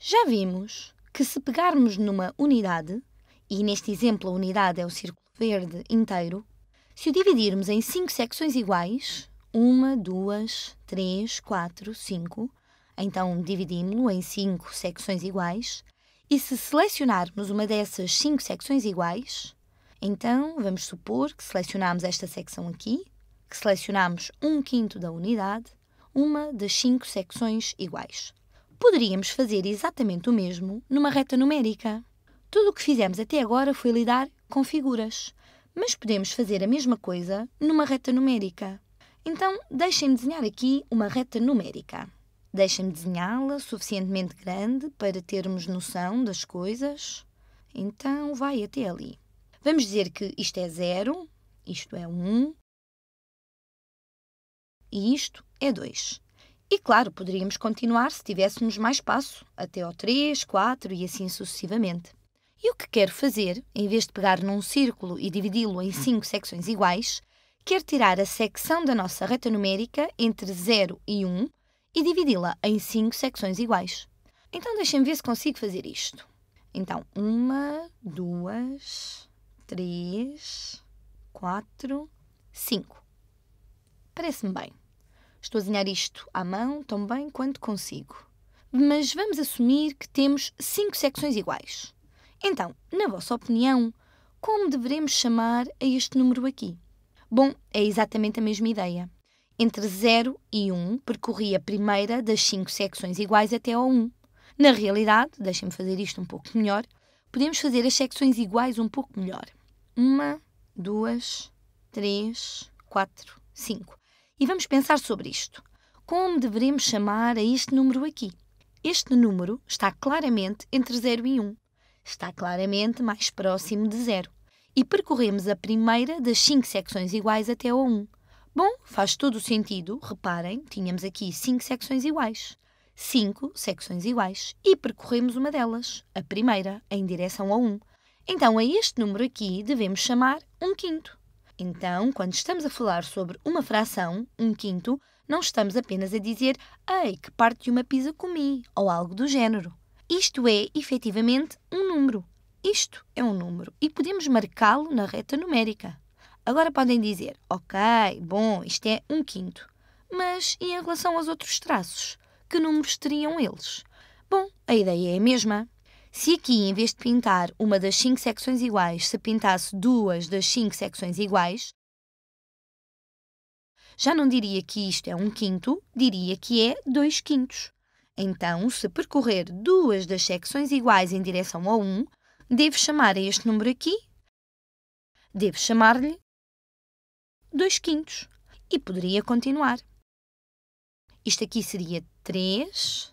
Já vimos que se pegarmos numa unidade, e neste exemplo a unidade é o círculo verde inteiro, se o dividirmos em 5 secções iguais, 1, 2, 3, 4, 5, então dividimos-lo em 5 secções iguais, e se selecionarmos uma dessas 5 secções iguais, então vamos supor que selecionamos esta secção aqui, que selecionamos 1 um quinto da unidade, uma das 5 secções iguais poderíamos fazer exatamente o mesmo numa reta numérica. Tudo o que fizemos até agora foi lidar com figuras, mas podemos fazer a mesma coisa numa reta numérica. Então, deixem-me desenhar aqui uma reta numérica. Deixem-me desenhá-la suficientemente grande para termos noção das coisas. Então, vai até ali. Vamos dizer que isto é 0, isto é 1 um, e isto é 2. E claro, poderíamos continuar se tivéssemos mais espaço, até ao 3, 4 e assim sucessivamente. E o que quero fazer, em vez de pegar num círculo e dividi-lo em 5 secções iguais, quero tirar a secção da nossa reta numérica entre 0 e 1 e dividi-la em 5 secções iguais. Então deixem-me ver se consigo fazer isto. Então, 1, 2, 3, 4, 5. Parece-me bem. Estou a desenhar isto à mão tão bem quanto consigo. Mas vamos assumir que temos cinco secções iguais. Então, na vossa opinião, como deveremos chamar a este número aqui? Bom, é exatamente a mesma ideia. Entre 0 e 1 um, percorri a primeira das cinco secções iguais até ao 1. Um. Na realidade, deixem-me fazer isto um pouco melhor, podemos fazer as secções iguais um pouco melhor. Uma, duas, três, quatro, cinco. E vamos pensar sobre isto. Como devemos chamar a este número aqui? Este número está claramente entre 0 e 1. Está claramente mais próximo de 0. E percorremos a primeira das 5 secções iguais até ao 1. Bom, faz todo o sentido, reparem, tínhamos aqui 5 secções iguais. 5 secções iguais e percorremos uma delas, a primeira, em direção ao 1. Então, a este número aqui devemos chamar 1 quinto. Então, quando estamos a falar sobre uma fração, um quinto, não estamos apenas a dizer Ei, que parte de uma pizza comi, ou algo do género. Isto é, efetivamente, um número. Isto é um número e podemos marcá-lo na reta numérica. Agora podem dizer, ok, bom, isto é um quinto. Mas e em relação aos outros traços? Que números teriam eles? Bom, a ideia é a mesma. Se aqui, em vez de pintar uma das cinco secções iguais, se pintasse duas das cinco secções iguais, já não diria que isto é um quinto, diria que é dois quintos. Então, se percorrer duas das secções iguais em direção a 1, devo chamar a este número aqui, devo chamar-lhe 2 quintos. E poderia continuar. Isto aqui seria 3,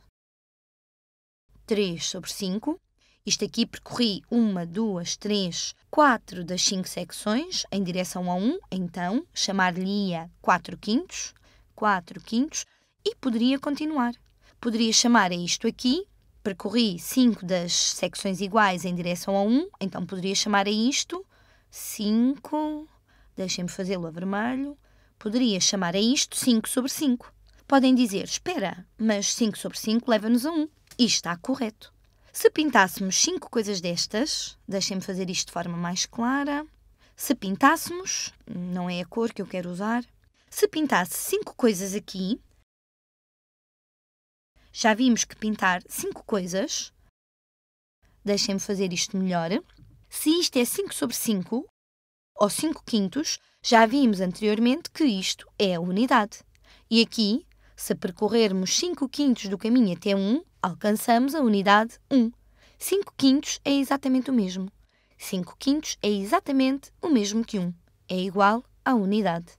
3 sobre 5. Isto aqui percorri uma, duas, três, quatro das cinco secções em direção a 1, um, então chamar-lhe-ia 4 quintos, 4 quintos, e poderia continuar. Poderia chamar a isto aqui, percorri 5 das secções iguais em direção a 1, um, então poderia chamar a isto 5, deixem-me fazê-lo a vermelho, poderia chamar a isto 5 sobre 5. Podem dizer, espera, mas 5 sobre 5 leva-nos a 1. Um. E está correto. Se pintássemos cinco coisas destas, deixem-me fazer isto de forma mais clara. Se pintássemos, não é a cor que eu quero usar, se pintasse cinco coisas aqui, já vimos que pintar cinco coisas, deixem-me fazer isto melhor. Se isto é 5 sobre 5, ou 5 quintos, já vimos anteriormente que isto é a unidade. E aqui se percorrermos 5 quintos do caminho até 1, alcançamos a unidade 1. 5 quintos é exatamente o mesmo. 5 quintos é exatamente o mesmo que 1. É igual à unidade.